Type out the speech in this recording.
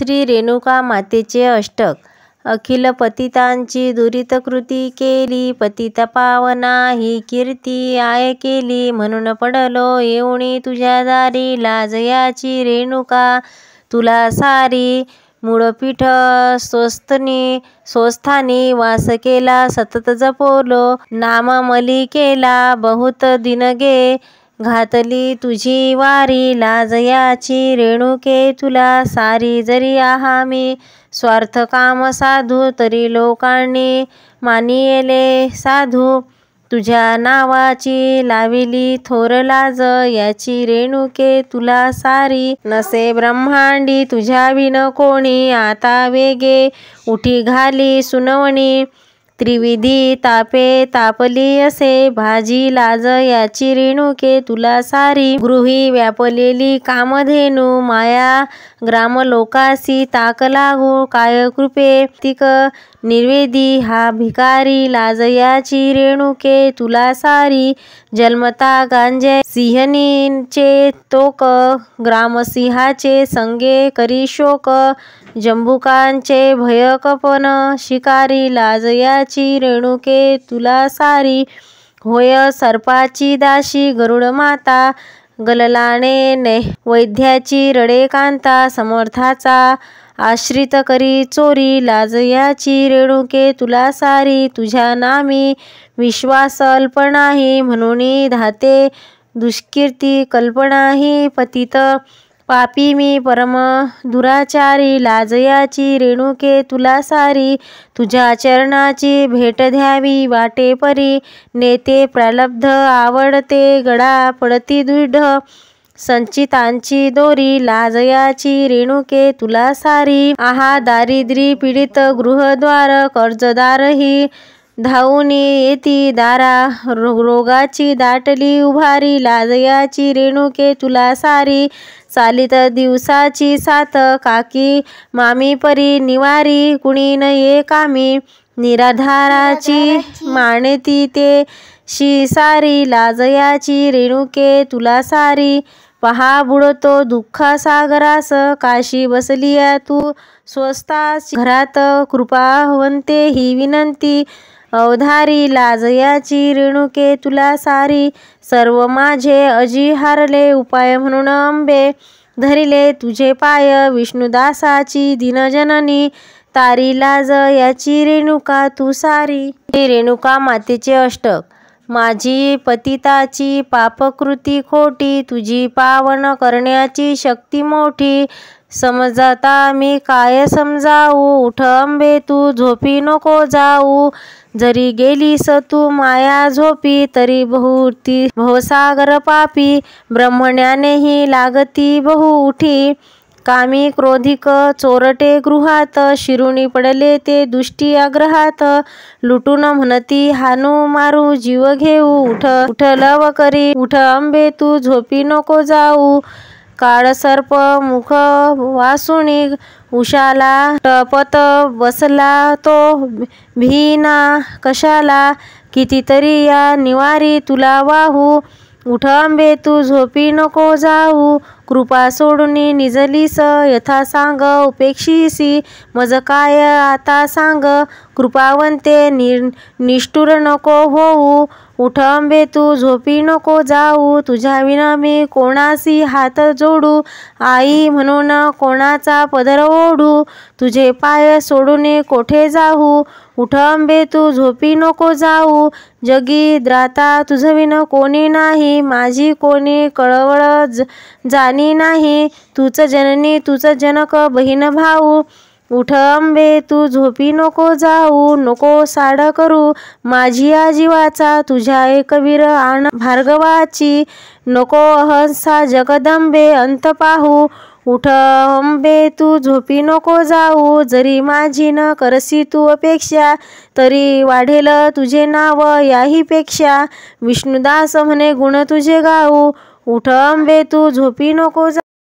श्री रेणुका मातेचे अष्टक अखिल पतितांची दुरित कृती केली पतित पावना ही कीर्ती आय केली म्हणून पडलो येऊणी तुझ्या दारी लाजयाची रेणुका तुला सारी मूळपीठ स्वस्तनी स्वस्थानी वास केला सतत जपोलो मली केला बहुत दिन गे घातली तुझी वारी लाज लाजयाची रेणुके तुला सारी जरी आहामी स्वार्थ काम साधू तरी लोकांनी मानियेले साधू तुझ्या नावाची लाविली थोर लाज याची रेणुके तुला सारी नसे ब्रह्मांडी तुझ्या विन कोणी आता वेगे उठी घाली सुनवणी त्रिविधी तापे तापली असे भाजी लाज याची रेणुके तुला सारी गृही व्यापलेली कामधेनु माया ग्राम लोकासी ताक लागू काय कृपे तिक निर्वेदी हा भिकारी लाज याची रेणुके तुला सारी जन्मता गांजे सिंहनीचे तोक ग्रामसिंहाचे संगे करी शोक जंबुकांचे भयकपन शिकारी लाजयाची रेणुके तुला सारी होय सर्पाची दाशी गरुडमाता गललाने ने वैद्याची रडे कांता समर्थाचा आश्रित करी चोरी लाजयाची रेणुके तुला सारी तुझ्या नामी विश्वास अल्प नाही म्हणून धाते दुष्कीर्ती कल्पनाही पतित पापी मी परम दुराचारी लाजयाची रेणुके तुला सारी तुझ्या चरणाची भेट द्यावी वाटे परी नेते प्रलब्ध आवडते गडा पडती दृढ संचितांची दोरी लाजयाची रेणुके तुला सारी आहा दारिद्री पीडित गृहद्वार कर्जदारही धावून येती दारा रोगाची दाटली उभारी लाजयाची रेणुके तुला सारी चालित दिवसाची सात काकी मामी परी निवारी कुणी न ये कामी निराधाराची मानती ते शी सारी लाजयाची रेणुके तुला सारी पहा बुडतो दुःखा सागरास काशी बसलिया तू स्वस्ता घरात कृपावंते ही विनंती अवधारी लाज याची रेणुके तुला सारी सर्व माझे अजी हारले उपाय म्हणून अंबे धरिले तुझे पाय विष्णुदासाची दिनजननी तारी लाज याची रेणुका तू सारी रेणुका मातेचे अष्टक माझी पतिताची पापकृती खोटी तुझी पावन करण्याची शक्ती मोठी समजता मी काय समजाऊ उठ अंबे तू झोपी नको जाऊ जरी गेलीस तू माया झोपी तरी बहुती भवसागर पापी ब्रह्मण्यानेही लागती बहु उठी कामी क्रोधिक चोरटे गृहात शिरुणी पडले ते दुष्टी आग्रहात लुटून म्हणती हानू मारू जीव घेऊ उठ उठ लव करी उठ आंबे तू झोपी नको जाऊ सर्प मुख वासुनी उशाला टपत बसला तो भीना कशाला कितीतरी या निवारी तुला वाहू उठ आंबे तू झोपी नको जाऊ कृपा सोडूनी निजलीस यथा सांग उपेक्षीसी मज काय आता सांग कृपावंते निष्ठुर नको होऊ उठंबे तू झोपी नको जाऊ तुझ्या विना मी कोणाशी हात जोडू आई म्हणून कोणाचा पदर ओढू तुझे पाय सोडून कोठे जाऊ उठंबे तू झोपी नको जाऊ जगी द्राता विना कोणी नाही माझी कोणी कळवळ जाणी जननी नाही तूच जननी तूच जनक बहीण भाऊ उठ अंबे तू झोपी नको जाऊ नको साड करू माझी आजीवाचा तुझ्या एकवीर आण भार्गवाची नको अहंसा जगदंबे अंत पाहू उठ अंबे तू झोपी नको जाऊ जरी माझी न करसी तू अपेक्षा तरी वाढेल तुझे नाव याहीपेक्षा विष्णुदास म्हणे गुण तुझे गाऊ उठम बे तू झोपी नको जा